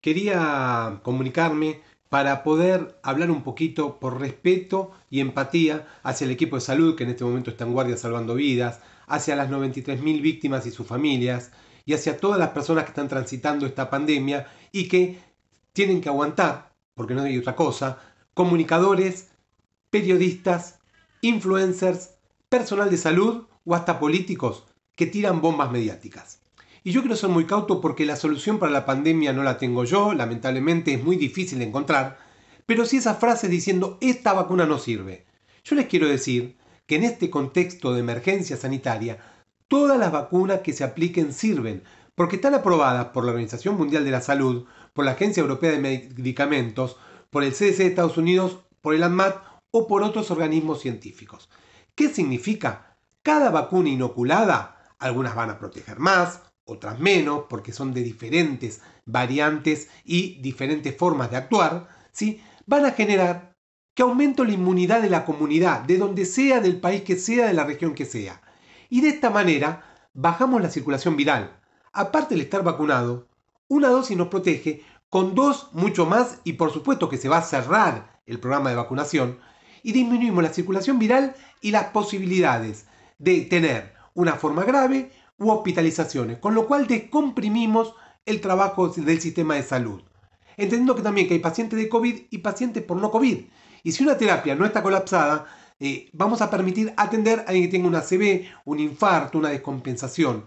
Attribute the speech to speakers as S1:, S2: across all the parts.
S1: quería comunicarme para poder hablar un poquito por respeto y empatía hacia el equipo de salud que en este momento está en guardia salvando vidas, hacia las 93.000 víctimas y sus familias, y hacia todas las personas que están transitando esta pandemia y que tienen que aguantar, porque no hay otra cosa, comunicadores, periodistas, influencers, personal de salud o hasta políticos que tiran bombas mediáticas. Y yo quiero ser muy cauto porque la solución para la pandemia no la tengo yo, lamentablemente es muy difícil de encontrar, pero si esa frase diciendo esta vacuna no sirve. Yo les quiero decir que en este contexto de emergencia sanitaria, todas las vacunas que se apliquen sirven, porque están aprobadas por la Organización Mundial de la Salud, por la Agencia Europea de Medicamentos, por el CDC de Estados Unidos, por el ANMAT o por otros organismos científicos. ¿Qué significa? Cada vacuna inoculada, algunas van a proteger más, otras menos, porque son de diferentes variantes y diferentes formas de actuar, ¿sí? van a generar que aumente la inmunidad de la comunidad, de donde sea, del país que sea, de la región que sea. Y de esta manera bajamos la circulación viral. Aparte del estar vacunado, una dosis nos protege, con dos mucho más y por supuesto que se va a cerrar el programa de vacunación y disminuimos la circulación viral y las posibilidades de tener una forma grave u hospitalizaciones, con lo cual descomprimimos el trabajo del sistema de salud. Entendiendo que también que hay pacientes de COVID y pacientes por no COVID. Y si una terapia no está colapsada, eh, vamos a permitir atender a alguien que tenga una ACV, un infarto, una descompensación.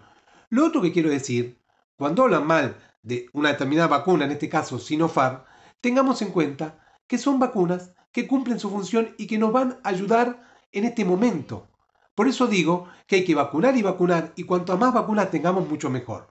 S1: Lo otro que quiero decir, cuando hablan mal de una determinada vacuna, en este caso Sinopharm, tengamos en cuenta que son vacunas que cumplen su función y que nos van a ayudar en este momento. Por eso digo que hay que vacunar y vacunar y cuanto más vacunas tengamos, mucho mejor.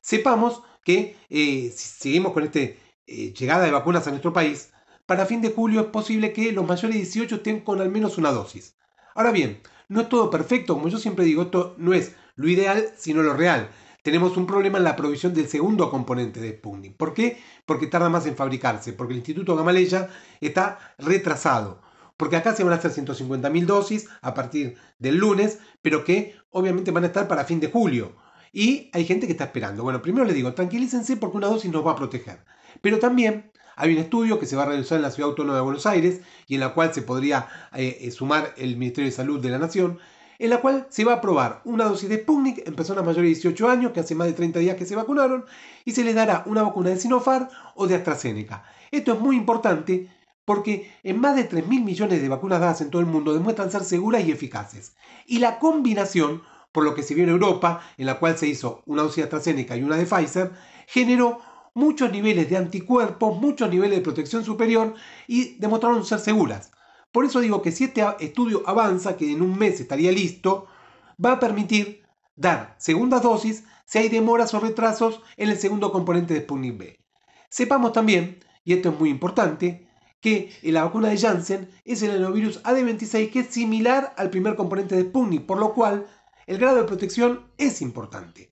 S1: Sepamos que eh, si seguimos con esta eh, llegada de vacunas a nuestro país, para fin de julio es posible que los mayores de 18 estén con al menos una dosis. Ahora bien, no es todo perfecto, como yo siempre digo, esto no es lo ideal, sino lo real. Tenemos un problema en la provisión del segundo componente de Sputnik. ¿Por qué? Porque tarda más en fabricarse, porque el Instituto Gamaleya está retrasado porque acá se van a hacer 150.000 dosis a partir del lunes, pero que obviamente van a estar para fin de julio. Y hay gente que está esperando. Bueno, primero les digo, tranquilícense porque una dosis nos va a proteger. Pero también hay un estudio que se va a realizar en la Ciudad Autónoma de Buenos Aires y en la cual se podría eh, eh, sumar el Ministerio de Salud de la Nación, en la cual se va a probar una dosis de Sputnik en personas mayores de 18 años que hace más de 30 días que se vacunaron y se les dará una vacuna de Sinopharm o de AstraZeneca. Esto es muy importante porque en más de 3.000 millones de vacunas dadas en todo el mundo demuestran ser seguras y eficaces. Y la combinación, por lo que se vio en Europa, en la cual se hizo una dosis de AstraZeneca y una de Pfizer, generó muchos niveles de anticuerpos, muchos niveles de protección superior y demostraron ser seguras. Por eso digo que si este estudio avanza, que en un mes estaría listo, va a permitir dar segundas dosis si hay demoras o retrasos en el segundo componente de Sputnik B. Sepamos también, y esto es muy importante, que la vacuna de Janssen es el A AD26 que es similar al primer componente de Sputnik, por lo cual el grado de protección es importante.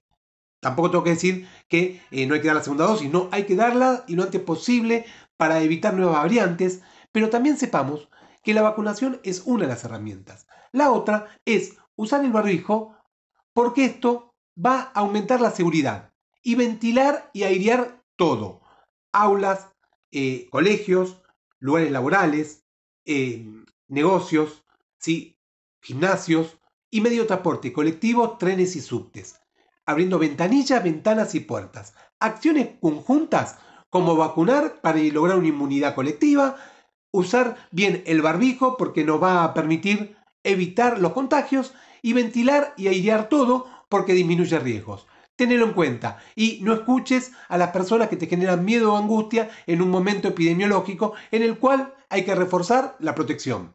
S1: Tampoco tengo que decir que eh, no hay que dar la segunda dosis, no, hay que darla y lo antes posible para evitar nuevas variantes, pero también sepamos que la vacunación es una de las herramientas. La otra es usar el barbijo porque esto va a aumentar la seguridad y ventilar y airear todo. Aulas, eh, colegios, lugares laborales, eh, negocios, ¿sí? gimnasios y medio transporte colectivo, trenes y subtes, abriendo ventanillas, ventanas y puertas. Acciones conjuntas como vacunar para lograr una inmunidad colectiva, usar bien el barbijo porque nos va a permitir evitar los contagios y ventilar y airear todo porque disminuye riesgos. Ténelo en cuenta y no escuches a las personas que te generan miedo o angustia en un momento epidemiológico en el cual hay que reforzar la protección.